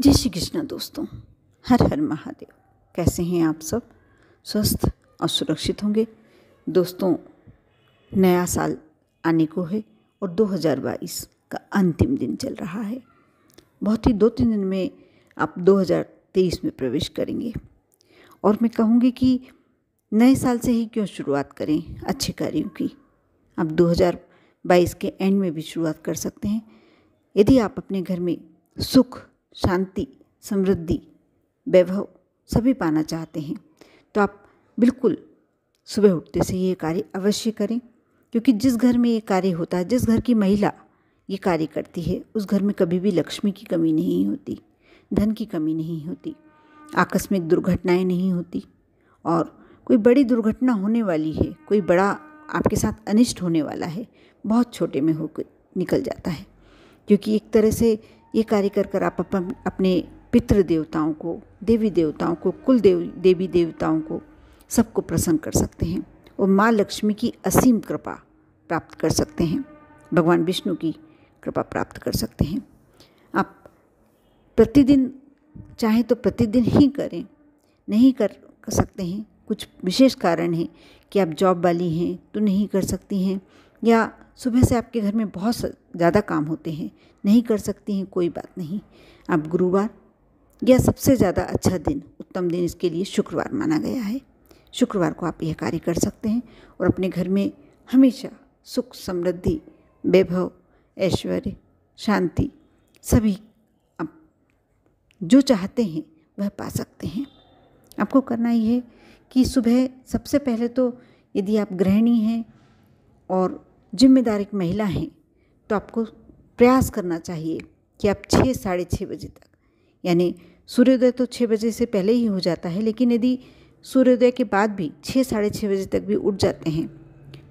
जय श्री कृष्णा दोस्तों हर हर महादेव कैसे हैं आप सब स्वस्थ और सुरक्षित होंगे दोस्तों नया साल आने को है और 2022 का अंतिम दिन चल रहा है बहुत ही दो तीन दिन में आप 2023 में प्रवेश करेंगे और मैं कहूँगी कि नए साल से ही क्यों शुरुआत करें अच्छे कार्यों की आप 2022 के एंड में भी शुरुआत कर सकते हैं यदि आप अपने घर में सुख शांति समृद्धि वैभव सभी पाना चाहते हैं तो आप बिल्कुल सुबह उठते से ये कार्य अवश्य करें क्योंकि जिस घर में ये कार्य होता है जिस घर की महिला ये कार्य करती है उस घर में कभी भी लक्ष्मी की कमी नहीं होती धन की कमी नहीं होती आकस्मिक दुर्घटनाएं नहीं होती और कोई बड़ी दुर्घटना होने वाली है कोई बड़ा आपके साथ अनिष्ट होने वाला है बहुत छोटे में होकर निकल जाता है क्योंकि एक तरह से ये कार्य कर कर आप अपने पितृ देवताओं को देवी देवताओं को कुल देव देवी देवताओं को सबको प्रसन्न कर सकते हैं और माँ लक्ष्मी की असीम कृपा प्राप्त कर सकते हैं भगवान विष्णु की कृपा प्राप्त कर सकते हैं आप प्रतिदिन चाहे तो प्रतिदिन ही करें नहीं कर सकते हैं कुछ विशेष कारण हैं कि आप जॉब वाली हैं तो नहीं कर सकती हैं या सुबह से आपके घर में बहुत ज़्यादा काम होते हैं नहीं कर सकती हैं कोई बात नहीं आप गुरुवार या सबसे ज़्यादा अच्छा दिन उत्तम दिन इसके लिए शुक्रवार माना गया है शुक्रवार को आप यह कार्य कर सकते हैं और अपने घर में हमेशा सुख समृद्धि वैभव ऐश्वर्य शांति सभी आप जो चाहते हैं वह पा सकते हैं आपको करना ये है कि सुबह सबसे पहले तो यदि आप गृहिणी हैं और जिम्मेदार एक महिला हैं तो आपको प्रयास करना चाहिए कि आप छः साढ़े छः बजे तक यानी सूर्योदय तो छः बजे से पहले ही हो जाता है लेकिन यदि सूर्योदय के बाद भी छः साढ़े छः बजे तक भी उठ जाते हैं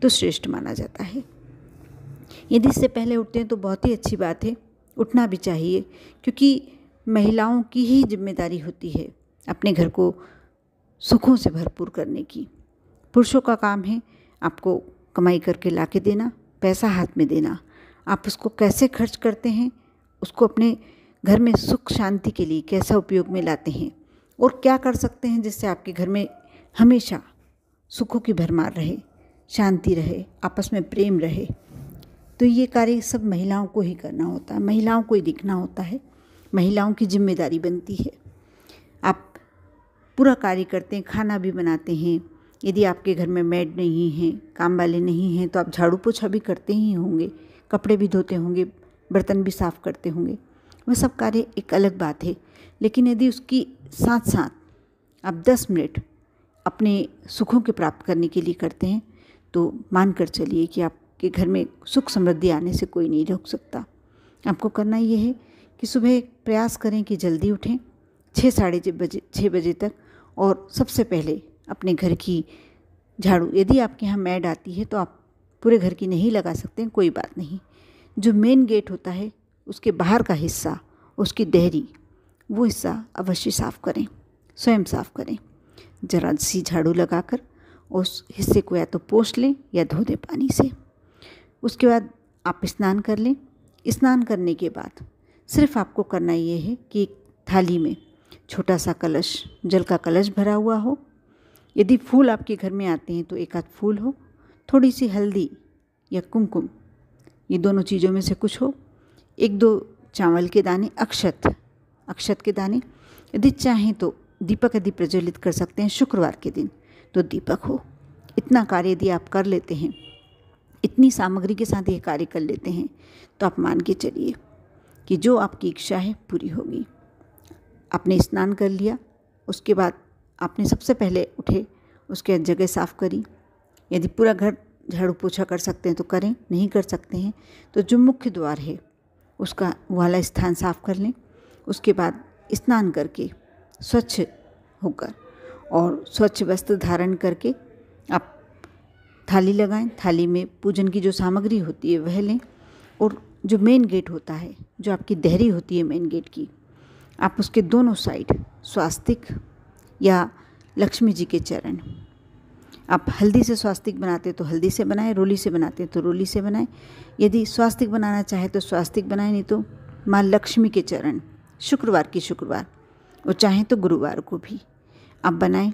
तो श्रेष्ठ माना जाता है यदि इससे पहले उठते हैं तो बहुत ही अच्छी बात है उठना भी चाहिए क्योंकि महिलाओं की ही जिम्मेदारी होती है अपने घर को सुखों से भरपूर करने की पुरुषों का काम है आपको कमाई करके ला के देना पैसा हाथ में देना आप उसको कैसे खर्च करते हैं उसको अपने घर में सुख शांति के लिए कैसा उपयोग में लाते हैं और क्या कर सकते हैं जिससे आपके घर में हमेशा सुखों की भरमार रहे शांति रहे आपस में प्रेम रहे तो ये कार्य सब महिलाओं को ही करना होता है महिलाओं को ही दिखना होता है महिलाओं की जिम्मेदारी बनती है आप पूरा कार्य करते हैं खाना भी बनाते हैं यदि आपके घर में मेड नहीं है काम वाले नहीं हैं तो आप झाड़ू पोछा भी करते ही होंगे कपड़े भी धोते होंगे बर्तन भी साफ़ करते होंगे वह सब कार्य एक अलग बात है लेकिन यदि उसकी साथ साथ आप दस मिनट अपने सुखों के प्राप्त करने के लिए करते हैं तो मान कर चलिए कि आपके घर में सुख समृद्धि आने से कोई नहीं रोक सकता आपको करना ये है कि सुबह प्रयास करें कि जल्दी उठें छः साढ़े छः बजे छः बजे तक और सबसे पहले अपने घर की झाड़ू यदि आपके यहाँ मैड आती है तो आप पूरे घर की नहीं लगा सकते कोई बात नहीं जो मेन गेट होता है उसके बाहर का हिस्सा उसकी देहरी वो हिस्सा अवश्य साफ़ करें स्वयं साफ़ करें जरा सी झाड़ू लगाकर उस हिस्से को या तो पोष लें या धो दें पानी से उसके बाद आप स्नान कर लें स्नान करने के बाद सिर्फ आपको करना ये है कि थाली में छोटा सा कलश जल का कलश भरा हुआ हो यदि फूल आपके घर में आते हैं तो एक आध फूल हो थोड़ी सी हल्दी या कुमकुम ये दोनों चीज़ों में से कुछ हो एक दो चावल के दाने अक्षत अक्षत के दाने यदि चाहें तो दीपक यदि प्रज्वलित कर सकते हैं शुक्रवार के दिन तो दीपक हो इतना कार्य यदि आप कर लेते हैं इतनी सामग्री के साथ ये कार्य कर लेते हैं तो आप मान के चलिए कि जो आपकी इच्छा है पूरी होगी आपने स्नान कर लिया उसके बाद आपने सबसे पहले उठे उसके जगह साफ़ करी यदि पूरा घर झाड़ू पोछा कर सकते हैं तो करें नहीं कर सकते हैं तो जो मुख्य द्वार है उसका वाला स्थान साफ़ कर लें उसके बाद स्नान करके स्वच्छ होकर और स्वच्छ वस्त्र धारण करके आप थाली लगाएं थाली में पूजन की जो सामग्री होती है वह लें और जो मेन गेट होता है जो आपकी देहरी होती है मेन गेट की आप उसके दोनों साइड स्वास्तिक या लक्ष्मी जी के चरण आप हल्दी से स्वास्तिक बनाते तो हल्दी से बनाएं रोली से बनाते हैं तो रोली से बनाएं यदि स्वास्तिक बनाना चाहे तो स्वास्तिक बनाएं नहीं तो माँ लक्ष्मी के चरण शुक्रवार की शुक्रवार और चाहें तो गुरुवार को भी आप बनाएं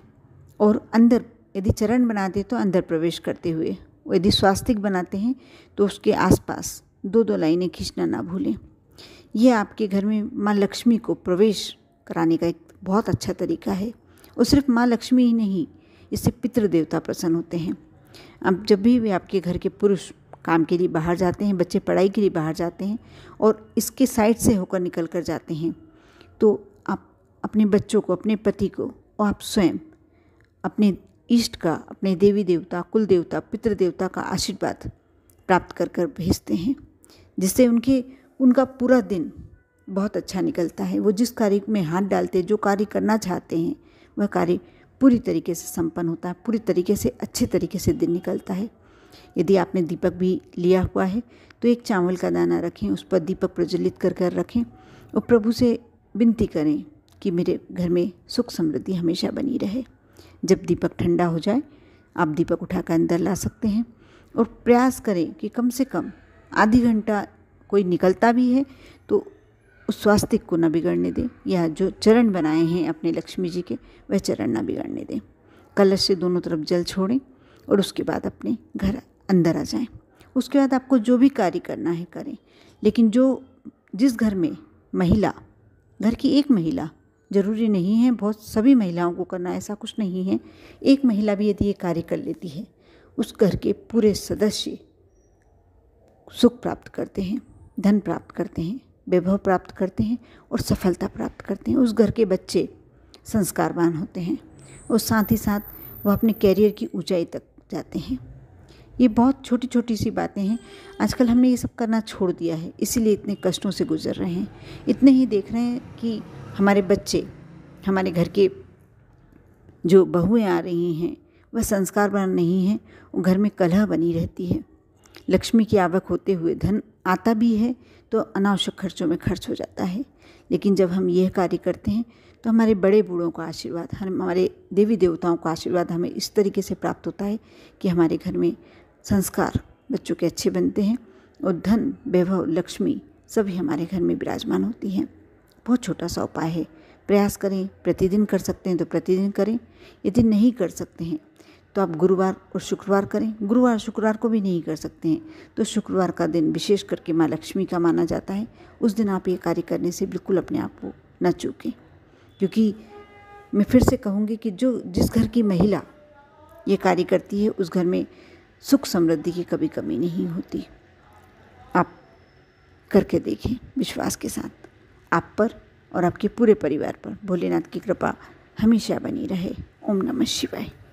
और अंदर यदि चरण बनाते तो अंदर प्रवेश करते हुए यदि स्वास्तिक बनाते हैं तो उसके आसपास दो दो लाइनें खींचना ना भूलें यह आपके घर में माँ लक्ष्मी को प्रवेश कराने का एक बहुत अच्छा तरीका है और सिर्फ माँ लक्ष्मी ही नहीं इससे पितृदेवता प्रसन्न होते हैं अब जब भी वे आपके घर के पुरुष काम के लिए बाहर जाते हैं बच्चे पढ़ाई के लिए बाहर जाते हैं और इसके साइड से होकर निकल कर जाते हैं तो आप अपने बच्चों को अपने पति को और आप स्वयं अपने इष्ट का अपने देवी देवता कुल देवता पितृ देवता का आशीर्वाद प्राप्त कर कर भेजते हैं जिससे उनके उनका पूरा दिन बहुत अच्छा निकलता है वो जिस कार्य में हाथ डालते जो कार्य करना चाहते हैं वह कार्य पूरी तरीके से संपन्न होता है पूरी तरीके से अच्छे तरीके से दिन निकलता है यदि आपने दीपक भी लिया हुआ है तो एक चावल का दाना रखें उस पर दीपक प्रज्वलित कर कर रखें और प्रभु से विनती करें कि मेरे घर में सुख समृद्धि हमेशा बनी रहे जब दीपक ठंडा हो जाए आप दीपक उठाकर अंदर ला सकते हैं और प्रयास करें कि कम से कम आधी घंटा कोई निकलता भी है तो उस स्वास्थ्य को ना बिगड़ने दें या जो चरण बनाए हैं अपने लक्ष्मी जी के वह चरण ना बिगड़ने दें कलश से दोनों तरफ जल छोड़ें और उसके बाद अपने घर अंदर आ जाएं उसके बाद आपको जो भी कार्य करना है करें लेकिन जो जिस घर में महिला घर की एक महिला ज़रूरी नहीं है बहुत सभी महिलाओं को करना ऐसा कुछ नहीं है एक महिला भी यदि ये कार्य कर लेती है उस घर के पूरे सदस्य सुख प्राप्त करते हैं धन प्राप्त करते हैं वैभव प्राप्त करते हैं और सफलता प्राप्त करते हैं उस घर के बच्चे संस्कारवान होते हैं और साथ ही साथ वह अपने कैरियर की ऊंचाई तक जाते हैं ये बहुत छोटी छोटी सी बातें हैं आजकल हमने ये सब करना छोड़ दिया है इसीलिए इतने कष्टों से गुजर रहे हैं इतने ही देख रहे हैं कि हमारे बच्चे हमारे घर के जो बहुएँ आ रही हैं वह संस्कारवान नहीं हैं घर में कलह बनी रहती है लक्ष्मी की आवक होते हुए धन आता भी है तो अनावश्यक खर्चों में खर्च हो जाता है लेकिन जब हम यह कार्य करते हैं तो हमारे बड़े बूढ़ों का आशीर्वाद हमारे देवी देवताओं का आशीर्वाद हमें इस तरीके से प्राप्त होता है कि हमारे घर में संस्कार बच्चों के अच्छे बनते हैं और धन वैभव लक्ष्मी सभी हमारे घर में विराजमान होती हैं बहुत छोटा सा उपाय है प्रयास करें प्रतिदिन कर सकते हैं तो प्रतिदिन करें यदि नहीं कर सकते हैं तो आप गुरुवार और शुक्रवार करें गुरुवार शुक्रवार को भी नहीं कर सकते हैं तो शुक्रवार का दिन विशेष करके माँ लक्ष्मी का माना जाता है उस दिन आप ये कार्य करने से बिल्कुल अपने आप को न चूकें क्योंकि मैं फिर से कहूँगी कि जो जिस घर की महिला ये कार्य करती है उस घर में सुख समृद्धि की कभी कमी नहीं होती आप करके देखें विश्वास के साथ आप पर और आपके पूरे परिवार पर भोलेनाथ की कृपा हमेशा बनी रहे ओम नमः शिवाय